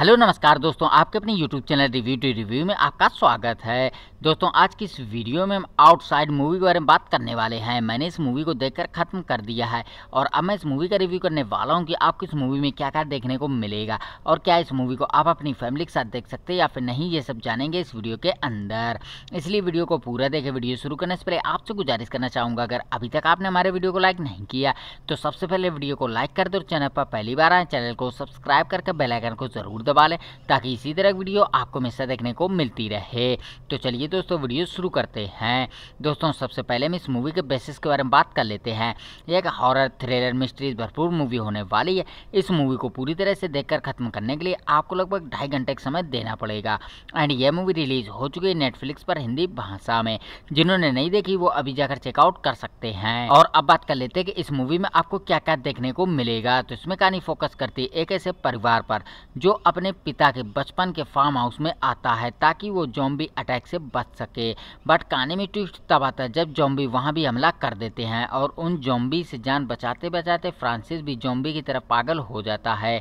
hello नमस्कार दोस्तों आपके अपने YouTube channel review to review में आपका स्वागत है दोस्तों आज की इस वीडियो में हम आउटसाइड मूवी के बारे में बात करने वाले हैं मैंने इस मूवी को देखकर ख़त्म कर दिया है और अब मैं इस मूवी का रिव्यू करने वाला हूं कि आपको इस मूवी में क्या क्या देखने को मिलेगा और क्या इस मूवी को आप अपनी फैमिली के साथ देख सकते हैं या फिर नहीं ये सब जानेंगे इस वीडियो के अंदर इसलिए वीडियो को पूरा देखें वीडियो शुरू करने से पहले आपसे गुजारिश करना चाहूँगा अगर अभी तक आपने हमारे वीडियो को लाइक नहीं किया तो सबसे पहले वीडियो को लाइक कर दो चैनल पर पहली बार आए चैनल को सब्सक्राइब करके बेलाइकन को जरूर दबा लें ताकि इसी तरह की वीडियो आपको हमेशा देखने को मिलती रहे तो चलिए दोस्तों वीडियो शुरू करते हैं दोस्तों सबसे पहले हम इस मूवी के बेसिस के बारे में बात कर लेते हैं एक हॉरर थ्रिलर मिस्ट्रीज भरपूर मूवी होने वाली है इस मूवी को पूरी तरह से देख खत्म करने के लिए आपको लगभग ढाई घंटे का समय देना पड़ेगा एंड यह मूवी रिलीज हो चुकी है नेटफ्लिक्स पर हिंदी भाषा में जिन्होंने नहीं देखी वो अभी जाकर चेकआउट कर सकते हैं और अब बात कर लेते हैं कि इस मूवी में आपको क्या क्या देखने को मिलेगा तो इसमें कहानी फोकस करती है एक ऐसे परिवार पर जो अब अपने पिता के बचपन के फार्म हाउस में आता है ताकि वो जॉम्बी अटैक से बच सके बट काने में ट्विस्ट तब आता है जब जॉम्बी वहाँ भी हमला कर देते हैं और उन जॉम्बी से जान बचाते बचाते फ्रांसिस भी जॉम्बी की तरफ पागल हो जाता है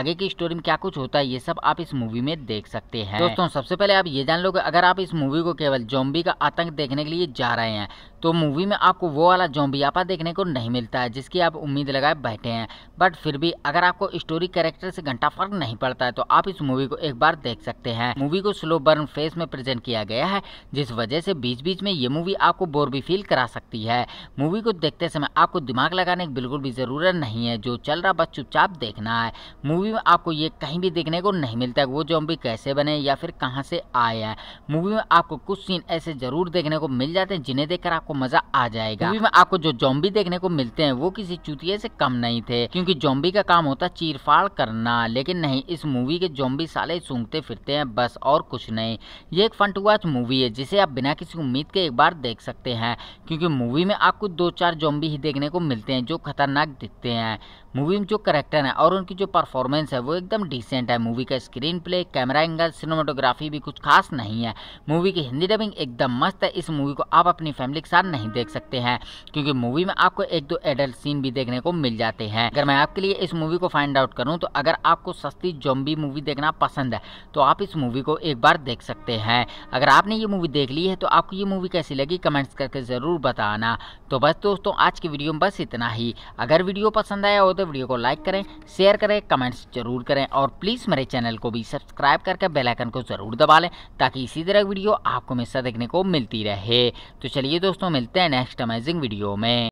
आगे की स्टोरी में क्या कुछ होता है ये सब आप इस मूवी में देख सकते हैं दोस्तों सबसे पहले आप ये जान लो कि अगर आप इस मूवी को केवल जॉम्बी का आतंक देखने के लिए जा रहे हैं तो मूवी में आपको वो वाला जॉम्बी आपा देखने को नहीं मिलता है जिसकी आप उम्मीद लगाए बैठे हैं बट फिर भी अगर आपको स्टोरी कैरेक्टर से घंटा फर्क नहीं पड़ता है तो आप इस मूवी को एक बार देख सकते हैं मूवी को स्लो बर्न फेस में प्रेजेंट किया गया है जिस वजह से बीच बीच में ये मूवी आपको बोर भी फील करा सकती है मूवी को देखते समय आपको दिमाग लगाने की बिल्कुल भी ज़रूरत नहीं है जो चल रहा बस चुपचाप देखना है मूवी में आपको ये कहीं भी देखने को नहीं मिलता वो जॉम्बी कैसे बने या फिर कहाँ से आए हैं मूवी में आपको कुछ सीन ऐसे जरूर देखने को मिल जाते हैं जिन्हें देखकर आपको मजा आ जाएगा मूवी में आपको जो जॉम्बी देखने को मिलते हैं वो किसी चुतिये से कम नहीं थे क्योंकि जॉम्बी का काम होता चीरफाड़ करना लेकिन नहीं इस मूवी मूवी के जॉम्बी साले सूंघते फिरते हैं बस और कुछ नहीं ये एक फन टू वॉच मूवी है जिसे आप बिना किसी उम्मीद के एक बार देख सकते हैं क्योंकि मूवी में आपको दो चार जॉम्बी ही देखने को मिलते हैं जो खतरनाक दिखते हैं मूवी में जो करेक्टर है और उनकी जो परफॉर्मेंस है वो एकदम डिसेंट है मूवी का screenplay camera angle cinematography भी कुछ खास नहीं है मूवी की हिंदी डबिंग एकदम मस्त है इस मूवी को आप अपनी फैमिली के साथ नहीं देख सकते हैं क्योंकि मूवी में आपको एक दो एडल्ट सीन भी देखने को मिल जाते हैं अगर मैं आपके लिए इस मूवी को फाइंड आउट करूँ तो अगर आपको सस्ती जॉम्बी लंबी मूवी देखना पसंद है तो आप इस मूवी को एक बार देख सकते हैं अगर आपने ये मूवी देख ली है तो आपको ये मूवी कैसी लगी कमेंट्स करके ज़रूर बताना तो बस दोस्तों आज की वीडियो में बस इतना ही अगर वीडियो पसंद आया हो तो वीडियो को लाइक करें शेयर करें कमेंट्स जरूर करें और प्लीज़ मेरे चैनल को भी सब्सक्राइब करके बेलाइकन को ज़रूर दबा लें ताकि इसी तरह वीडियो आपको हमेशा देखने को मिलती रहे तो चलिए दोस्तों मिलते हैं नेक्स्ट अमेजिंग वीडियो में